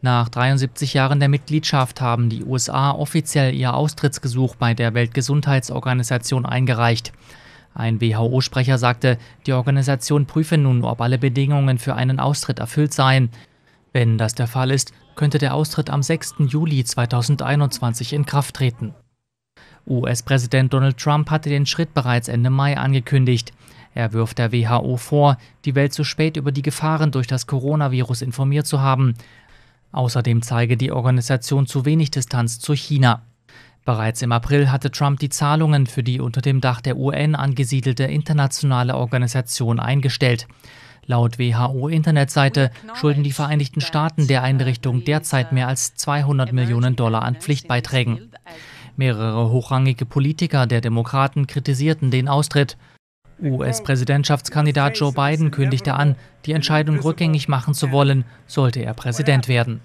Nach 73 Jahren der Mitgliedschaft haben die USA offiziell ihr Austrittsgesuch bei der Weltgesundheitsorganisation eingereicht. Ein WHO-Sprecher sagte, die Organisation prüfe nun, ob alle Bedingungen für einen Austritt erfüllt seien. Wenn das der Fall ist, könnte der Austritt am 6. Juli 2021 in Kraft treten. US-Präsident Donald Trump hatte den Schritt bereits Ende Mai angekündigt. Er wirft der WHO vor, die Welt zu spät über die Gefahren durch das Coronavirus informiert zu haben. Außerdem zeige die Organisation zu wenig Distanz zu China. Bereits im April hatte Trump die Zahlungen für die unter dem Dach der UN angesiedelte internationale Organisation eingestellt. Laut WHO-Internetseite schulden die Vereinigten Staaten der Einrichtung derzeit mehr als 200 Millionen Dollar an Pflichtbeiträgen. Mehrere hochrangige Politiker der Demokraten kritisierten den Austritt. US-Präsidentschaftskandidat Joe Biden kündigte an, die Entscheidung rückgängig machen zu wollen, sollte er Präsident werden.